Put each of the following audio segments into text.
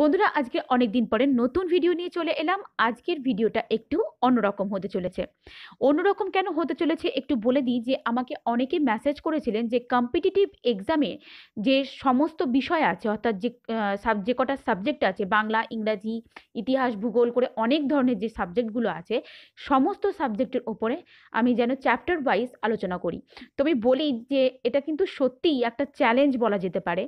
বন্ধুরা আজকে অনেক দিন পরে নতুন ভিডিও নিয়ে চলে এলাম আজকের ভিডিওটা একটু অন্যরকম হতে চলেছে অন্যরকম কেন হতে চলেছে একটু বলে দিই যে আমাকে অনেকে মেসেজ করেছিলেন যে কম্পিটিটিভ এক্সামে যে সমস্ত বিষয় আছে অর্থাৎ যে সাব যে কটা সাবজেক্ট আছে বাংলা ইংরাজি ইতিহাস ভূগোল করে অনেক ধরনের যে সাবজেক্টগুলো আছে সমস্ত সাবজেক্টের ওপরে আমি যেন চ্যাপ্টার ওয়াইজ আলোচনা করি তবে বলি যে এটা কিন্তু সত্যিই একটা চ্যালেঞ্জ বলা যেতে পারে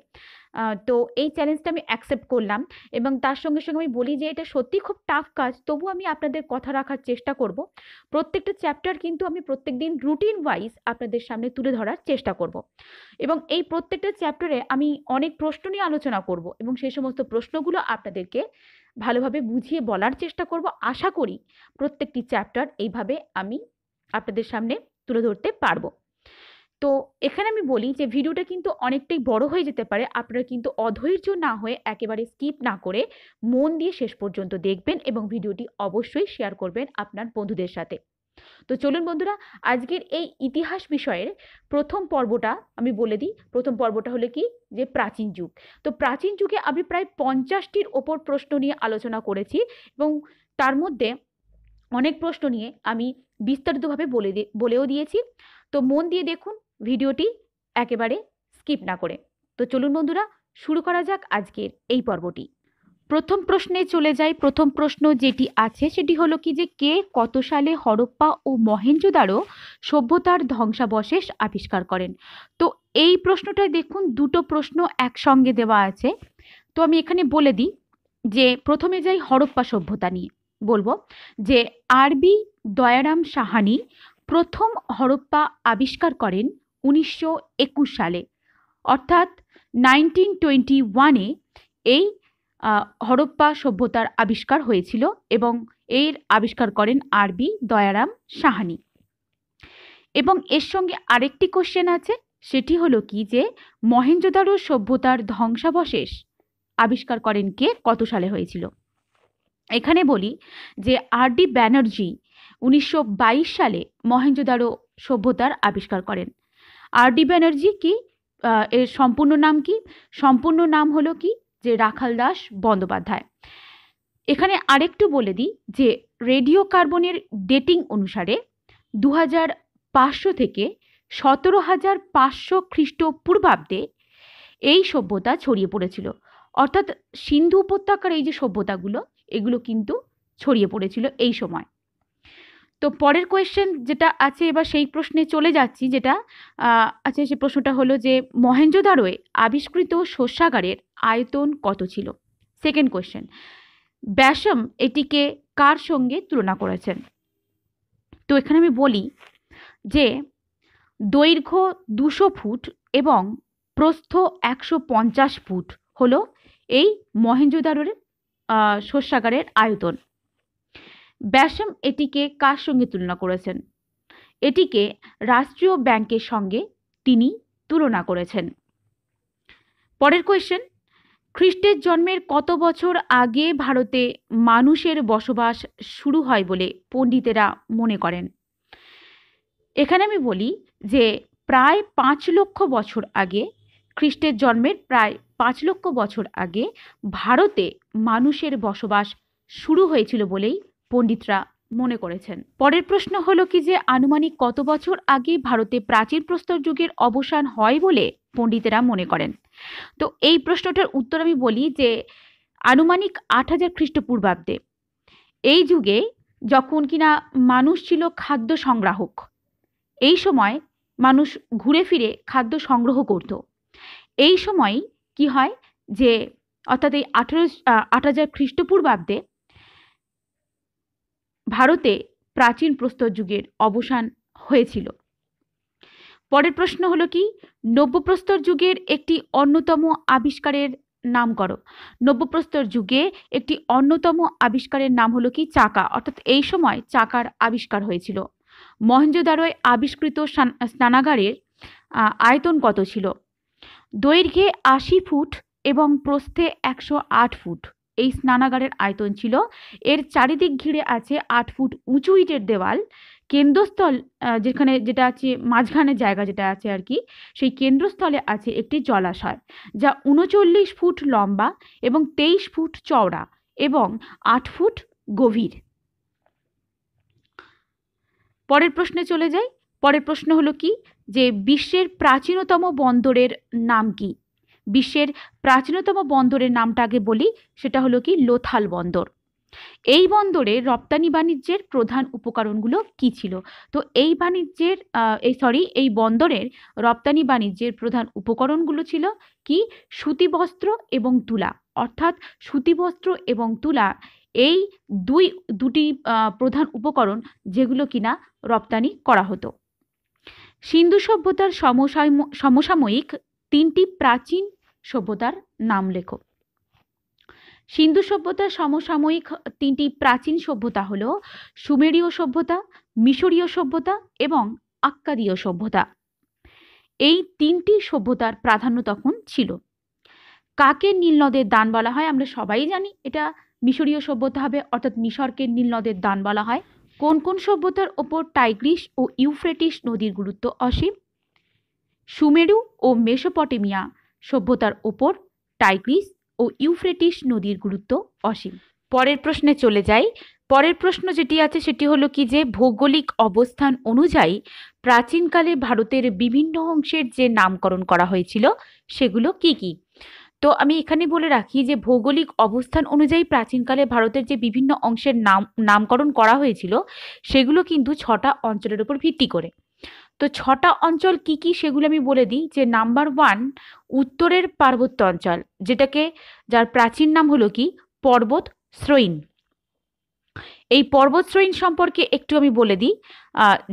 তো এই চ্যালেঞ্জটা আমি অ্যাকসেপ্ট করলাম এবং তার সঙ্গে সঙ্গে আমি বলি যে এটা সত্যি খুব টাফ কাজ তবু আমি আপনাদের কথা রাখার চেষ্টা করব প্রত্যেকটা চ্যাপ্টার কিন্তু আমি প্রত্যেক দিন রুটিন ওয়াইজ আপনাদের সামনে তুলে ধরার চেষ্টা করব এবং এই প্রত্যেকটা চ্যাপ্টারে আমি অনেক প্রশ্ন নিয়ে আলোচনা করব এবং সেই সমস্ত প্রশ্নগুলো আপনাদেরকে ভালোভাবে বুঝিয়ে বলার চেষ্টা করব আশা করি প্রত্যেকটি চ্যাপ্টার এইভাবে আমি আপনাদের সামনে তুলে ধরতে পারবো তো এখানে আমি বলি যে ভিডিওটা কিন্তু অনেকটাই বড় হয়ে যেতে পারে আপনারা কিন্তু অধৈর্য না হয়ে একেবারে স্কিপ না করে মন দিয়ে শেষ পর্যন্ত দেখবেন এবং ভিডিওটি অবশ্যই শেয়ার করবেন আপনার বন্ধুদের সাথে তো চলুন বন্ধুরা আজকের এই ইতিহাস বিষয়ের প্রথম পর্বটা আমি বলে দিই প্রথম পর্বটা হলো কি যে প্রাচীন যুগ তো প্রাচীন যুগে আমি প্রায় পঞ্চাশটির ওপর প্রশ্ন নিয়ে আলোচনা করেছি এবং তার মধ্যে অনেক প্রশ্ন নিয়ে আমি বিস্তারিতভাবে বলে বলেও দিয়েছি তো মন দিয়ে দেখুন ভিডিওটি একেবারে স্কিপ না করে তো চলুন বন্ধুরা শুরু করা যাক আজকের এই পর্বটি প্রথম প্রশ্নে চলে যাই প্রথম প্রশ্ন যেটি আছে সেটি হলো কি যে কে কত সালে হরপ্পা ও মহেঞ্জোদারো সভ্যতার ধ্বংসাবশেষ আবিষ্কার করেন তো এই প্রশ্নটা দেখুন দুটো প্রশ্ন একসঙ্গে দেওয়া আছে তো আমি এখানে বলে দিই যে প্রথমে যাই হরপ্পা সভ্যতা নিয়ে বলবো যে আরবি দয়ারাম সাহানি প্রথম হরপ্পা আবিষ্কার করেন উনিশশো সালে অর্থাৎ নাইনটিন টোয়েন্টি ওয়ানে এই হরপ্পা সভ্যতার আবিষ্কার হয়েছিল এবং এর আবিষ্কার করেন আরবি দয়ারাম সাহানি এবং এর সঙ্গে আরেকটি কোশ্চেন আছে সেটি হলো কি যে মহেঞ্জোদারো সভ্যতার ধ্বংসাবশেষ আবিষ্কার করেন কে কত সালে হয়েছিল এখানে বলি যে আর ডি ব্যানার্জি উনিশশো সালে মহেঞ্জোদারো সভ্যতার আবিষ্কার করেন আর ডি ব্যানার্জি কি এর সম্পূর্ণ নাম কি সম্পূর্ণ নাম হলো কি যে রাখাল দাস বন্দ্যোপাধ্যায় এখানে আরেকটু বলে দিই যে রেডিও কার্বনের ডেটিং অনুসারে দু হাজার পাঁচশো থেকে সতেরো হাজার পাঁচশো খ্রিস্টপূর্বাব্দে এই সভ্যতা ছড়িয়ে পড়েছিল অর্থাৎ সিন্ধু উপত্যকার এই যে সভ্যতাগুলো এগুলো কিন্তু ছড়িয়ে পড়েছিল এই সময় তো পরের কোয়েশ্চেন যেটা আছে এবার সেই প্রশ্নে চলে যাচ্ছি যেটা আছে সে প্রশ্নটা হলো যে মহেঞ্জোদারোয় আবিষ্কৃত শস্যাগারের আয়তন কত ছিল সেকেন্ড কোয়েশ্চেন ব্যাসম এটিকে কার সঙ্গে তুলনা করেছেন তো এখানে আমি বলি যে দৈর্ঘ্য দুশো ফুট এবং প্রস্থ একশো পঞ্চাশ ফুট হলো এই মহেঞ্জোদারোর শস্যাগারের আয়তন ব্যাসম এটিকে কার সঙ্গে তুলনা করেছেন এটিকে রাষ্ট্রীয় ব্যাংকের সঙ্গে তিনি তুলনা করেছেন পরের কোয়েশ্চেন খ্রিস্টের জন্মের কত বছর আগে ভারতে মানুষের বসবাস শুরু হয় বলে পণ্ডিতেরা মনে করেন এখানে আমি বলি যে প্রায় পাঁচ লক্ষ বছর আগে খ্রিস্টের জন্মের প্রায় পাঁচ লক্ষ বছর আগে ভারতে মানুষের বসবাস শুরু হয়েছিল বলেই পণ্ডিতরা মনে করেছেন পরের প্রশ্ন হলো কি যে আনুমানিক কত বছর আগে ভারতে প্রাচীন প্রস্তর যুগের অবসান হয় বলে পণ্ডিতেরা মনে করেন তো এই প্রশ্নটার উত্তর আমি বলি যে আনুমানিক আট হাজার খ্রিস্টপূর্বাব্দে এই যুগে যখন কিনা মানুষ ছিল খাদ্য সংগ্রাহক এই সময় মানুষ ঘুরে ফিরে খাদ্য সংগ্রহ করত এই সময় কি হয় যে অর্থাৎ এই আঠেরো আট হাজার খ্রিস্টপূর্বাব্দে ভারতে প্রাচীন প্রস্তর যুগের অবসান হয়েছিল পরের প্রশ্ন হলো কি নব্যপ্রস্তর যুগের একটি অন্যতম আবিষ্কারের নাম করো নব্যপ্রস্তর যুগে একটি অন্যতম আবিষ্কারের নাম হলো কি চাকা অর্থাৎ এই সময় চাকার আবিষ্কার হয়েছিল মহেঞ্জোদারোয় আবিষ্কৃত স্নানাগারের আয়তন কত ছিল দৈর্ঘ্যে আশি ফুট এবং প্রস্থে একশো আট ফুট এই স্নানাগারের আয়তন ছিল এর চারিদিক ঘিরে আছে আট ফুট উঁচু ইটের দেওয়াল কেন্দ্রস্থল যেখানে যেটা আছে মাঝখানে জায়গা যেটা আছে আর কি সেই কেন্দ্রস্থলে আছে একটি জলাশয় যা উনচল্লিশ ফুট লম্বা এবং তেইশ ফুট চওড়া এবং আট ফুট গভীর পরের প্রশ্নে চলে যাই পরের প্রশ্ন হলো কি যে বিশ্বের প্রাচীনতম বন্দরের নাম কি বিশ্বের প্রাচীনতম বন্দরের নামটা আগে বলি সেটা হলো কি লোথাল বন্দর এই বন্দরে রপ্তানি বাণিজ্যের প্রধান উপকরণগুলো কি ছিল তো এই বাণিজ্যের এই সরি এই বন্দরের রপ্তানি বাণিজ্যের প্রধান উপকরণগুলো ছিল কি সুতি বস্ত্র এবং তুলা অর্থাৎ সুতি বস্ত্র এবং তুলা এই দুই দুটি প্রধান উপকরণ যেগুলো কিনা রপ্তানি করা হতো সিন্ধু সভ্যতার সমসাময়িক তিনটি প্রাচীন সভ্যতার নাম লেখো সিন্ধু সভ্যতার সমসাময়িক তিনটি প্রাচীন সভ্যতা হল সুমেরীয় সভ্যতা মিশরীয় সভ্যতা এবং আক্কাদীয় সভ্যতা এই তিনটি সভ্যতার প্রাধান্য তখন ছিল কাকে নীলনদের দান বলা হয় আমরা সবাই জানি এটা মিশরীয় সভ্যতা হবে অর্থাৎ মিশরকে নীলনদের দান বলা হয় কোন কোন সভ্যতার ওপর টাইগ্রিস ও ইউফ্রেটিস নদীর গুরুত্ব অসীম সুমেরু ও মেসোপটেমিয়া সভ্যতার ওপর টাইগ্রিস ও ইউফ্রেটিস নদীর গুরুত্ব অসীম পরের প্রশ্নে চলে যাই পরের প্রশ্ন যেটি আছে সেটি হলো কি যে ভৌগোলিক অবস্থান অনুযায়ী প্রাচীনকালে ভারতের বিভিন্ন অংশের যে নামকরণ করা হয়েছিল সেগুলো কি কি তো আমি এখানে বলে রাখি যে ভৌগোলিক অবস্থান অনুযায়ী প্রাচীনকালে ভারতের যে বিভিন্ন অংশের নাম নামকরণ করা হয়েছিল সেগুলো কিন্তু ছটা অঞ্চলের উপর ভিত্তি করে তো ছটা অঞ্চল কি কি সেগুলো আমি বলে দিই যে নাম্বার ওয়ান উত্তরের পার্বত্য অঞ্চল যেটাকে যার প্রাচীন নাম হলো কি পর্বত শ্রয়ীন এই পর্বত শ্রয়ীন সম্পর্কে একটু আমি বলে দিই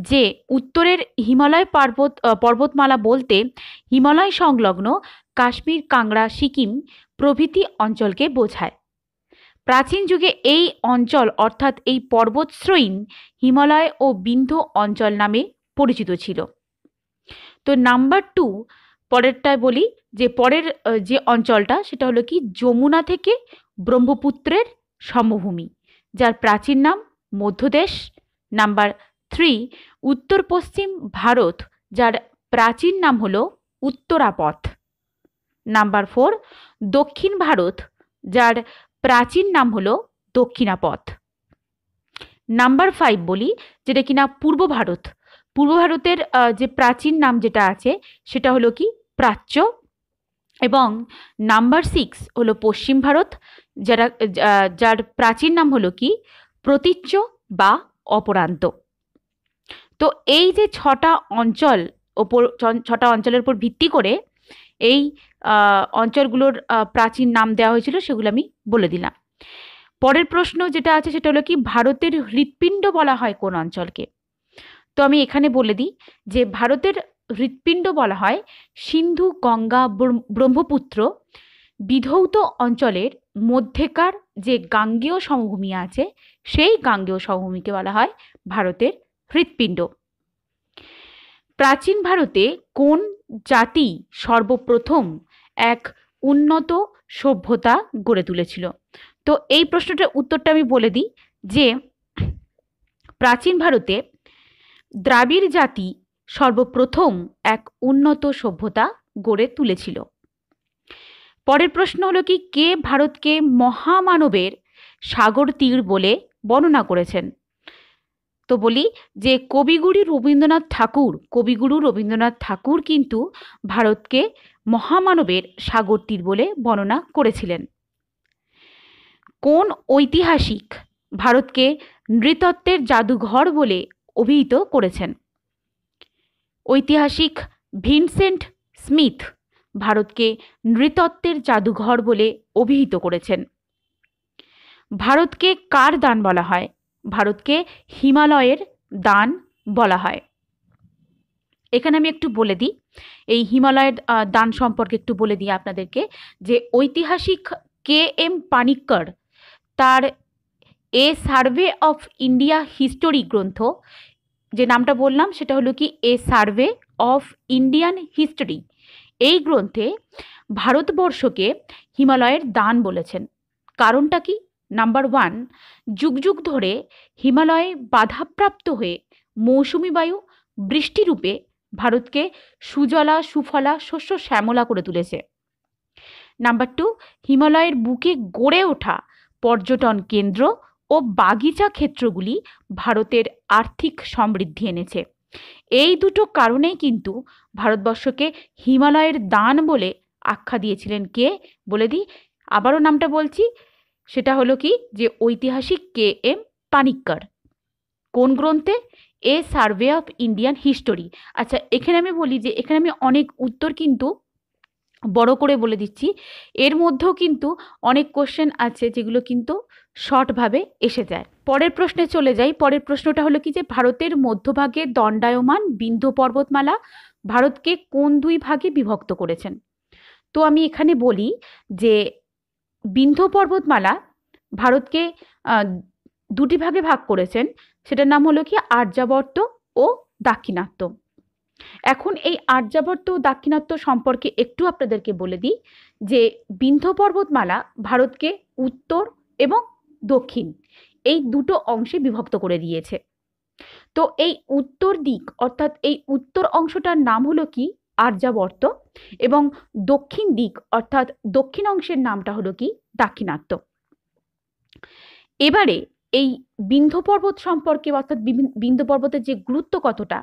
যে উত্তরের হিমালয় পার্বত পর্বতমালা বলতে হিমালয় সংলগ্ন কাশ্মীর কাংড়া সিকিম প্রভৃতি অঞ্চলকে বোঝায় প্রাচীন যুগে এই অঞ্চল অর্থাৎ এই পর্বত শ্রয়ীন হিমালয় ও বিন্ধ অঞ্চল নামে পরিচিত ছিল তো নাম্বার টু পরেরটায় বলি যে পরের যে অঞ্চলটা সেটা হলো কি যমুনা থেকে ব্রহ্মপুত্রের সমভূমি যার প্রাচীন নাম মধ্যদেশ নাম্বার থ্রি উত্তর পশ্চিম ভারত যার প্রাচীন নাম হলো উত্তরাপথ নাম্বার ফোর দক্ষিণ ভারত যার প্রাচীন নাম হলো দক্ষিণাপথ নাম্বার ফাইভ বলি যেটা কিনা পূর্ব ভারত পূর্ব ভারতের যে প্রাচীন নাম যেটা আছে সেটা হলো কি প্রাচ্য এবং নাম্বার সিক্স হলো পশ্চিম ভারত যারা যার প্রাচীন নাম হলো কি প্রতীচ্য বা অপরান্ত তো এই যে ছটা অঞ্চল ওপর ছটা অঞ্চলের উপর ভিত্তি করে এই অঞ্চলগুলোর প্রাচীন নাম দেওয়া হয়েছিল সেগুলো আমি বলে দিলাম পরের প্রশ্ন যেটা আছে সেটা হলো কি ভারতের হৃৎপিণ্ড বলা হয় কোন অঞ্চলকে তো আমি এখানে বলে দিই যে ভারতের হৃৎপিণ্ড বলা হয় সিন্ধু গঙ্গা ব্রহ্মপুত্র বিধৌত অঞ্চলের মধ্যেকার যে গাঙ্গেয় সমভূমি আছে সেই গাঙ্গেয় সমভূমিকে বলা হয় ভারতের হৃৎপিণ্ড প্রাচীন ভারতে কোন জাতি সর্বপ্রথম এক উন্নত সভ্যতা গড়ে তুলেছিল তো এই প্রশ্নটার উত্তরটা আমি বলে দিই যে প্রাচীন ভারতে দ্রাবিড় জাতি সর্বপ্রথম এক উন্নত সভ্যতা গড়ে তুলেছিল পরের প্রশ্ন হলো কি কে ভারতকে মহামানবের সাগর তীর বলে বর্ণনা করেছেন তো বলি যে কবিগুরু রবীন্দ্রনাথ ঠাকুর কবিগুরু রবীন্দ্রনাথ ঠাকুর কিন্তু ভারতকে মহামানবের সাগর তীর বলে বর্ণনা করেছিলেন কোন ঐতিহাসিক ভারতকে নৃতত্ত্বের জাদুঘর বলে অভিহিত করেছেন ঐতিহাসিক ভিনসেন্ট স্মিথ ভারতকে নৃতত্ত্বের জাদুঘর বলে অভিহিত করেছেন ভারতকে কার দান বলা হয় ভারতকে হিমালয়ের দান বলা হয় এখানে আমি একটু বলে দিই এই হিমালয়ের দান সম্পর্কে একটু বলে দিই আপনাদেরকে যে ঐতিহাসিক কে এম পানিক্কর তার a survey of India history গ্রন্থ যে নামটা বললাম সেটা হলো কি a survey of Indian history এই গ্রন্থে ভারতবর্ষকে হিমালয়ের দান বলেছেন কারণটা কি নাম্বার ওয়ান যুগ যুগ ধরে হিমালয়ে বাধাপ্রাপ্ত হয়ে মৌসুমি বায়ু বৃষ্টিরূপে ভারতকে সুজলা সুফলা শস্য শ্যামলা করে তুলেছে নাম্বার টু হিমালয়ের বুকে গড়ে ওঠা পর্যটন কেন্দ্র ও বাগিচা ক্ষেত্রগুলি ভারতের আর্থিক সমৃদ্ধি এনেছে এই দুটো কারণেই কিন্তু ভারতবর্ষকে হিমালয়ের দান বলে আখ্যা দিয়েছিলেন কে বলে দিই আবারও নামটা বলছি সেটা হলো কি যে ঐতিহাসিক কে এম পানিক্কর কোন গ্রন্থে a survey of Indian history আচ্ছা এখানে আমি বলি যে এখানে আমি অনেক উত্তর কিন্তু বড় করে বলে দিচ্ছি এর মধ্যেও কিন্তু অনেক কোশ্চেন আছে যেগুলো কিন্তু শর্টভাবে এসে যায় পরের প্রশ্নে চলে যাই পরের প্রশ্নটা হলো কি যে ভারতের মধ্যভাগে দণ্ডায়মান বিন্দু পর্বতমালা ভারতকে কোন দুই ভাগে বিভক্ত করেছেন তো আমি এখানে বলি যে বিন্ধু পর্বতমালা ভারতকে দুটি ভাগে ভাগ করেছেন সেটার নাম হলো কি আর্যাবর্ত ও দাক্ষিণাত্য এখন এই আর্যাবর্ত ও দাক্ষিণাত্য সম্পর্কে একটু আপনাদেরকে বলে দিই যে বিন্ধ্য পর্বতমালা ভারতকে উত্তর এবং দক্ষিণ এই দুটো অংশে বিভক্ত করে দিয়েছে তো এই উত্তর দিক অর্থাৎ এই উত্তর অংশটার নাম হলো কি আর্যাবর্ত এবং দক্ষিণ দিক অর্থাৎ দক্ষিণ অংশের নামটা হলো কি দাক্ষিণাত্য এবারে এই বিন্ধ পর্বত সম্পর্কে অর্থাৎ বিন্ধ পর্বতের যে গুরুত্ব কতটা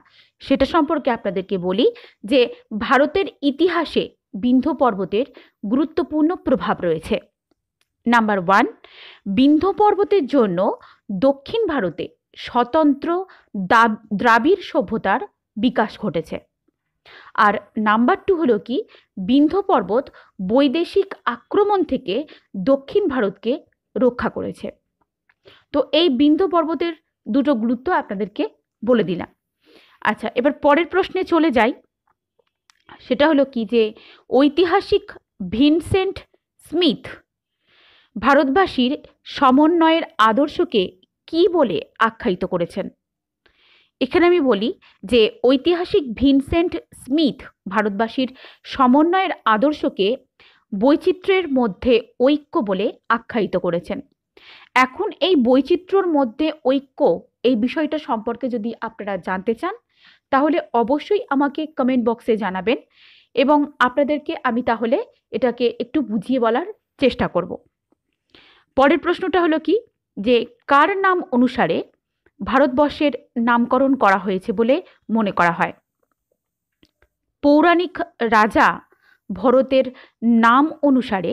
সেটা সম্পর্কে আপনাদেরকে বলি যে ভারতের ইতিহাসে বিন্ধ পর্বতের গুরুত্বপূর্ণ প্রভাব রয়েছে নাম্বার ওয়ান বিন্ধ পর্বতের জন্য দক্ষিণ ভারতে স্বতন্ত্র দ্রাবিড় সভ্যতার বিকাশ ঘটেছে আর নাম্বার টু হলো কি বিন্ধ পর্বত বৈদেশিক আক্রমণ থেকে দক্ষিণ ভারতকে রক্ষা করেছে তো এই বিন্দু পর্বতের দুটো গুরুত্ব আপনাদেরকে বলে দিলাম আচ্ছা এবার পরের প্রশ্নে চলে যাই সেটা হলো কি যে ঐতিহাসিক ভিনসেন্ট স্মিথ ভারতবাসীর সমন্বয়ের আদর্শকে কি বলে আখ্যায়িত করেছেন এখানে আমি বলি যে ঐতিহাসিক ভিনসেন্ট স্মিথ ভারতবাসীর সমন্বয়ের আদর্শকে বৈচিত্র্যের মধ্যে ঐক্য বলে আখ্যায়িত করেছেন এখন এই বৈচিত্র্যর মধ্যে ঐক্য এই বিষয়টা সম্পর্কে যদি আপনারা জানতে চান তাহলে অবশ্যই আমাকে কমেন্ট বক্সে জানাবেন এবং আপনাদেরকে আমি তাহলে এটাকে একটু বুঝিয়ে বলার চেষ্টা করব পরের প্রশ্নটা হলো কি যে কার নাম অনুসারে ভারতবর্ষের নামকরণ করা হয়েছে বলে মনে করা হয় পৌরাণিক রাজা ভরতের নাম অনুসারে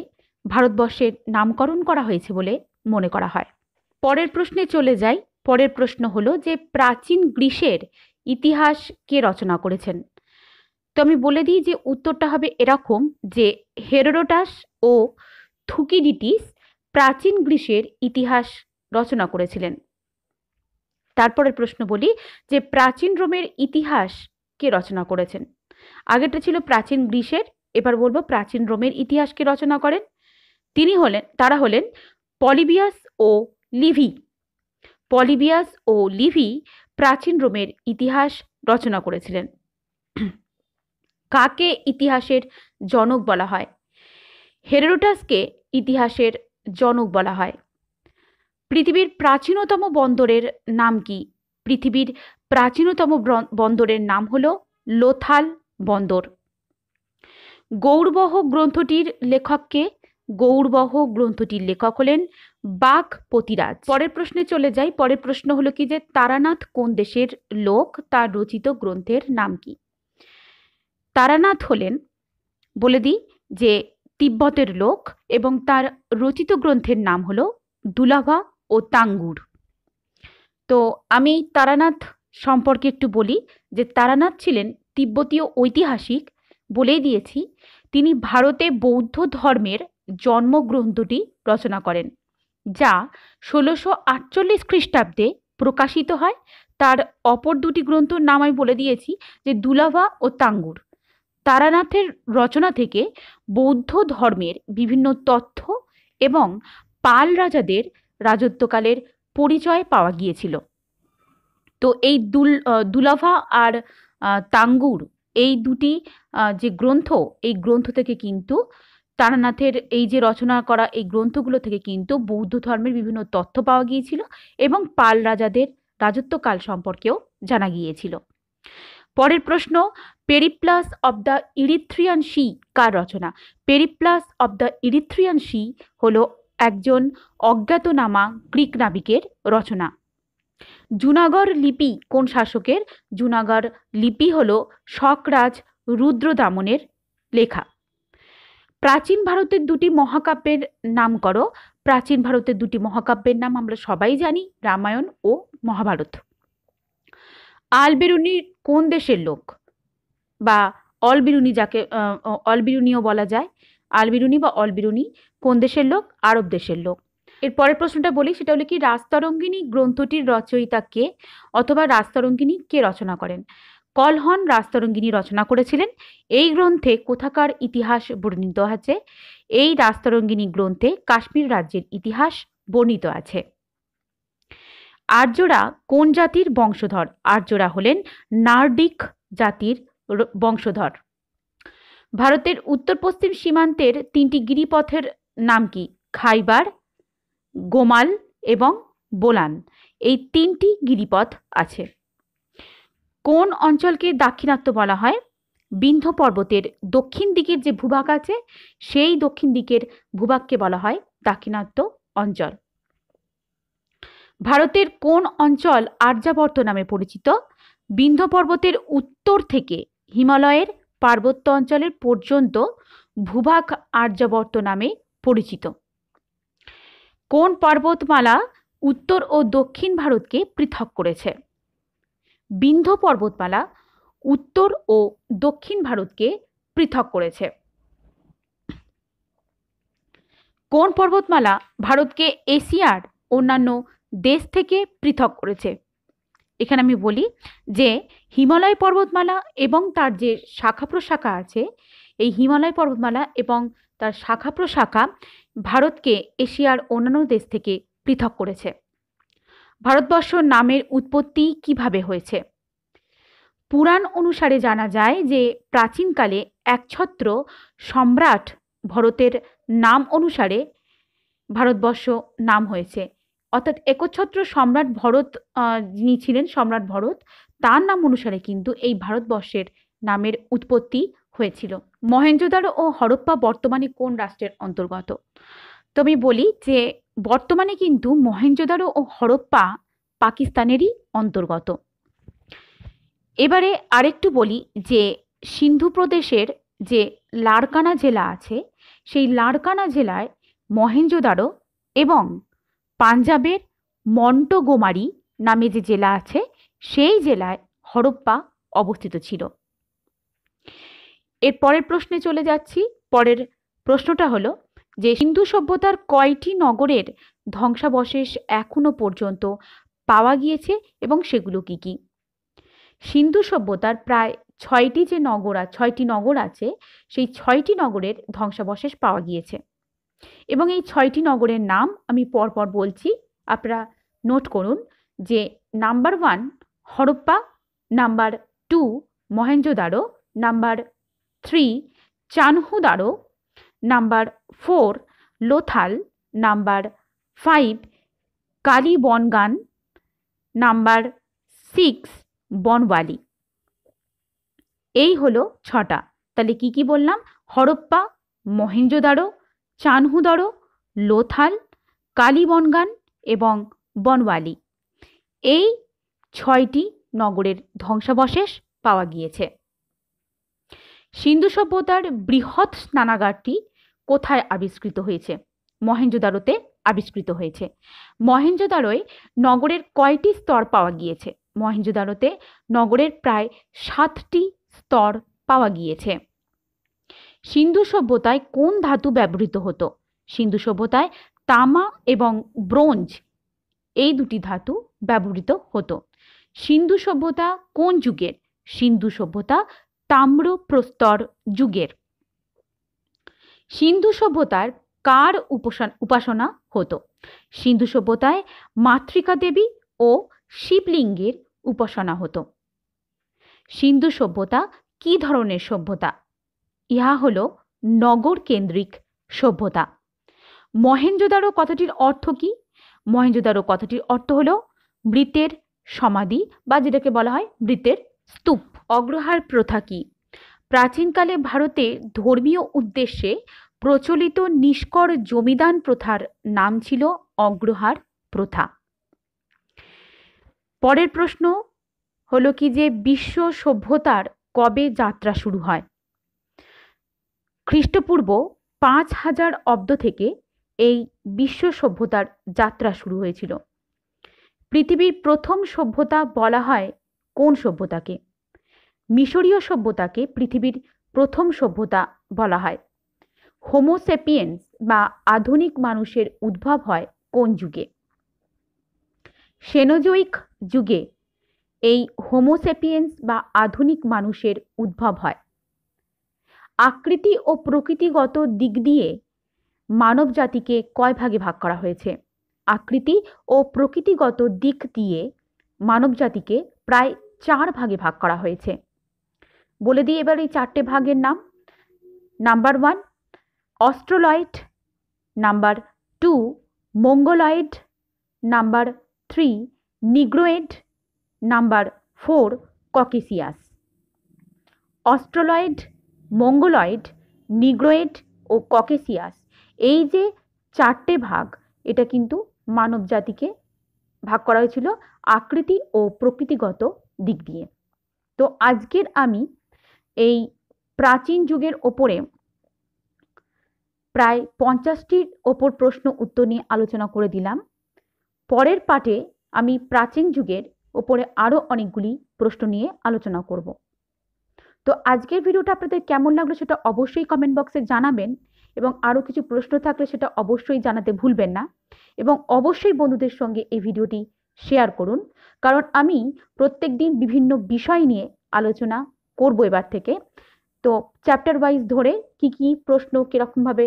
ভারতবর্ষের নামকরণ করা হয়েছে বলে মনে করা হয় পরের প্রশ্নে চলে যাই পরের প্রশ্ন হলো যে প্রাচীন গ্রীসের ইতিহাস কে রচনা করেছেন তো আমি বলে দিই যে উত্তরটা হবে এরকম যে হেরোডোটাস ও থুকিডিটিস প্রাচীন গ্রীসের ইতিহাস রচনা করেছিলেন তারপরের প্রশ্ন বলি যে প্রাচীন রোমের ইতিহাস কে রচনা করেছেন আগেরটা ছিল প্রাচীন গ্রীসের এবার বলবো প্রাচীন রোমের ইতিহাস কে রচনা করেন তিনি হলেন তারা হলেন পলিবিয়াস ও লিভি পলিবিয়াস ও লিভি প্রাচীন রোমের ইতিহাস রচনা করেছিলেন কাকে ইতিহাসের জনক বলা হয় হেরোটাসকে ইতিহাসের জনক বলা হয় পৃথিবীর প্রাচীনতম বন্দরের নাম কি পৃথিবীর প্রাচীনতম বন্দরের নাম হল লোথাল বন্দর গৌরবহ গ্রন্থটির লেখককে গৌরবহ গ্রন্থটির লেখক হলেন বাঘ পতিরাজ পরের প্রশ্নে চলে যাই পরের প্রশ্ন হলো কি যে তারানাথ কোন দেশের লোক তার রচিত গ্রন্থের নাম কি তারানাথ হলেন বলে দিই যে তিব্বতের লোক এবং তার রচিত গ্রন্থের নাম হলো দুলাভা ও তাঙ্গুর তো আমি তারানাথ সম্পর্কে একটু বলি যে তারানাথ ছিলেন তিব্বতীয় ঐতিহাসিক বলেই দিয়েছি তিনি ভারতে বৌদ্ধ ধর্মের জন্মগ্রন্থটি রচনা করেন যা ষোলোশো আটচল্লিশ খ্রিস্টাব্দে প্রকাশিত হয় তার অপর দুটি গ্রন্থর নাম আমি বলে দিয়েছি যে দুলাভা ও তাঙ্গুর তারানাথের রচনা থেকে বৌদ্ধ ধর্মের বিভিন্ন তথ্য এবং পাল রাজাদের রাজত্বকালের পরিচয় পাওয়া গিয়েছিল তো এই দুল দুলাভা আর তাঙ্গুর এই দুটি যে গ্রন্থ এই গ্রন্থ থেকে কিন্তু তারানাথের এই যে রচনা করা এই গ্রন্থগুলো থেকে কিন্তু বৌদ্ধ ধর্মের বিভিন্ন তথ্য পাওয়া গিয়েছিল এবং পাল রাজাদের রাজত্বকাল সম্পর্কেও জানা গিয়েছিল পরের প্রশ্ন Periplus of the Erythraean sea কার রচনা Periplus of the Erythraean sea হল একজন অজ্ঞাতনামা গ্রিক নাবিকের রচনা জুনাগড় লিপি কোন শাসকের জুনাগড় লিপি হল শকরাজ রুদ্রদামনের লেখা প্রাচীন ভারতের দুটি মহাকাব্যের নাম করো প্রাচীন ভারতের দুটি মহাকাব্যের নাম আমরা সবাই জানি রামায়ণ ও মহাভারত আলবেরুনি কোন দেশের লোক বা অলবিরুনি যাকে অলবিরুনিও বলা যায় আলবিরুনি বা অলবিরুনি কোন দেশের লোক আরব দেশের লোক এর পরের প্রশ্নটা বলি সেটা হলো কি রাস্তারঙ্গিনী গ্রন্থটির রচয়িতা কে অথবা রাস্তারঙ্গিনী কে রচনা করেন কলহন রাস্তরঙ্গিনী রচনা করেছিলেন এই গ্রন্থে কোথাকার ইতিহাস বর্ণিত আছে এই রাস্তরঙ্গিনী গ্রন্থে কাশ্মীর রাজ্যের ইতিহাস বর্ণিত আছে আর্যরা কোন জাতির বংশধর আর্যরা হলেন নার্ডিক জাতির বংশধর ভারতের উত্তর পশ্চিম সীমান্তের তিনটি গিরিপথের নাম কি খাইবার গোমাল এবং বোলান এই তিনটি গিরিপথ আছে কোন অঞ্চলকে দাক্ষিণাত্য বলা হয় বিন্ধ পর্বতের দক্ষিণ দিকের যে ভূভাগ আছে সেই দক্ষিণ দিকের ভূভাগকে বলা হয় দাক্ষিণাত্য অঞ্চল ভারতের কোন অঞ্চল আর্যাবর্ত নামে পরিচিত বিন্ধ্য পর্বতের উত্তর থেকে হিমালয়ের পার্বত্য অঞ্চলের পর্যন্ত ভূভাগ আর্যাবর্ত নামে পরিচিত কোন পর্বতমালা উত্তর ও দক্ষিণ ভারতকে পৃথক করেছে বিন্ধ্য পর্বতমালা উত্তর ও দক্ষিণ ভারতকে পৃথক করেছে কোন পর্বতমালা ভারতকে এশিয়ার অন্যান্য দেশ থেকে পৃথক করেছে এখানে আমি বলি যে হিমালয় পর্বতমালা এবং তার যে শাখা প্রশাখা আছে এই হিমালয় পর্বতমালা এবং তার শাখা প্রশাখা ভারতকে এশিয়ার অন্যান্য দেশ থেকে পৃথক করেছে ভারতবর্ষ নামের উৎপত্তি কিভাবে হয়েছে পুরাণ অনুসারে জানা যায় যে প্রাচীনকালে একছত্র সম্রাট ভরতের নাম অনুসারে ভারতবর্ষ নাম হয়েছে অর্থাৎ একচ্ছত্র সম্রাট ভরত যিনি ছিলেন সম্রাট ভরত তার নাম অনুসারে কিন্তু এই ভারতবর্ষের নামের উৎপত্তি হয়েছিল মহেঞ্জোদারো ও হরপ্পা বর্তমানে কোন রাষ্ট্রের অন্তর্গত তো আমি বলি যে বর্তমানে কিন্তু মহেঞ্জোদারো ও হরপ্পা পাকিস্তানেরই অন্তর্গত এবারে আরেকটু বলি যে সিন্ধু প্রদেশের যে লারকানা জেলা আছে সেই লারকানা জেলায় মহেঞ্জোদারো এবং পাঞ্জাবের মন্টগোমারি নামে যে জেলা আছে সেই জেলায় হরপ্পা অবস্থিত ছিল এর পরের প্রশ্নে চলে যাচ্ছি পরের প্রশ্নটা হলো যে সিন্ধু সভ্যতার কয়টি নগরের ধ্বংসাবশেষ এখনও পর্যন্ত পাওয়া গিয়েছে এবং সেগুলো কি কি সিন্ধু সভ্যতার প্রায় ছয়টি যে নগর ছয়টি নগর আছে সেই ছয়টি নগরের ধ্বংসাবশেষ পাওয়া গিয়েছে এবং এই ছয়টি নগরের নাম আমি পরপর বলছি আপনারা নোট করুন যে number one Harappa number two দ্বারো number three Chanhudaro number four Lothal number five Kalibangan number six Banawali এই হলো ছটা তাহলে কি কি বললাম হরপ্পা মহেঞ্জোদারো চানহুদারো লোথাল কালীবনগান এবং বনওয়ালি এই ছয়টি নগরের ধ্বংসাবশেষ পাওয়া গিয়েছে সিন্ধু সভ্যতার বৃহৎ স্নানাগারটি কোথায় আবিষ্কৃত হয়েছে মহেঞ্জোদারোতে আবিষ্কৃত হয়েছে মহেঞ্জোদারোয় নগরের কয়টি স্তর পাওয়া গিয়েছে মহেঞ্জোদারোতে নগরের প্রায় সাতটি স্তর পাওয়া গিয়েছে সিন্ধু সভ্যতায় কোন ধাতু ব্যবহৃত হতো সিন্ধু সভ্যতায় তামা এবং ব্রোঞ্জ এই দুটি ধাতু ব্যবহৃত হতো সিন্ধু সভ্যতা কোন যুগের সিন্ধু সভ্যতা তাম্র প্রস্তর যুগের সিন্ধু সভ্যতার কার উপাসনা হতো সিন্ধু সভ্যতায় মাতৃকা দেবী ও শিবলিঙ্গের উপাসনা হতো সিন্ধু সভ্যতা কি ধরনের সভ্যতা ইহা হল নগর কেন্দ্রিক সভ্যতা মহেঞ্জোদারো কথাটির অর্থ কি মহেন্দ্রদারো কথাটির অর্থ হল মৃতের সমাধি বা যেটাকে বলা হয় মৃতের স্তূপ অগ্রহার প্রথা কি প্রাচীনকালে ভারতে ধর্মীয় উদ্দেশ্যে প্রচলিত নিষ্কর জমিদান প্রথার নাম ছিল অগ্রহার প্রথা পরের প্রশ্ন হলো কি যে বিশ্ব সভ্যতার কবে যাত্রা শুরু হয় খ্রিস্টপূর্ব পাঁচ হাজার অব্দ থেকে এই বিশ্ব সভ্যতার যাত্রা শুরু হয়েছিল পৃথিবীর প্রথম সভ্যতা বলা হয় কোন সভ্যতাকে মিশরীয় সভ্যতাকে পৃথিবীর প্রথম সভ্যতা বলা হয় হোমোসেপিয়েন্স বা আধুনিক মানুষের উদ্ভব হয় কোন যুগে সেনোজৈক যুগে এই হোমোসেপিয়েন্স বা আধুনিক মানুষের উদ্ভব হয় আকৃতি ও প্রকৃতিগত দিক দিয়ে মানব জাতিকে কয় ভাগে ভাগ করা হয়েছে আকৃতি ও প্রকৃতিগত দিক দিয়ে মানব জাতিকে প্রায় চার ভাগে ভাগ করা হয়েছে বলে দিই এবার এই চারটে ভাগের নাম number one Australoid number two Mongoloid number three Negroid number four Caucasus Australoid Mongoloid Negroid ও ককেসিয়াস এই যে চারটে ভাগ এটা কিন্তু মানব জাতিকে ভাগ করা হয়েছিল আকৃতি ও প্রকৃতিগত দিক দিয়ে তো আজকের আমি এই প্রাচীন যুগের ওপরে প্রায় পঞ্চাশটির ওপর প্রশ্ন উত্তর নিয়ে আলোচনা করে দিলাম পরের পাঠে আমি প্রাচীন যুগের ওপরে আরও অনেকগুলি প্রশ্ন নিয়ে আলোচনা করব তো আজকের ভিডিওটা আপনাদের কেমন লাগলো সেটা অবশ্যই কমেন্ট বক্সে জানাবেন এবং আরও কিছু প্রশ্ন থাকলে সেটা অবশ্যই জানাতে ভুলবেন না এবং অবশ্যই বন্ধুদের সঙ্গে এই ভিডিওটি শেয়ার করুন কারণ আমি প্রত্যেক দিন বিভিন্ন বিষয় নিয়ে আলোচনা করবো এবার থেকে তো চ্যাপ্টার ওয়াইজ ধরে কি কি প্রশ্ন কীরকমভাবে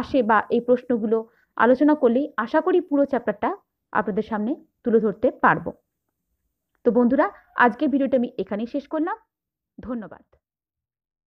আসে বা এই প্রশ্নগুলো আলোচনা করলেই আশা করি পুরো চ্যাপ্টারটা আপনাদের সামনে তুলে ধরতে পারবো তো বন্ধুরা আজকের ভিডিওটা আমি এখানেই শেষ করলাম ধন্যবাদ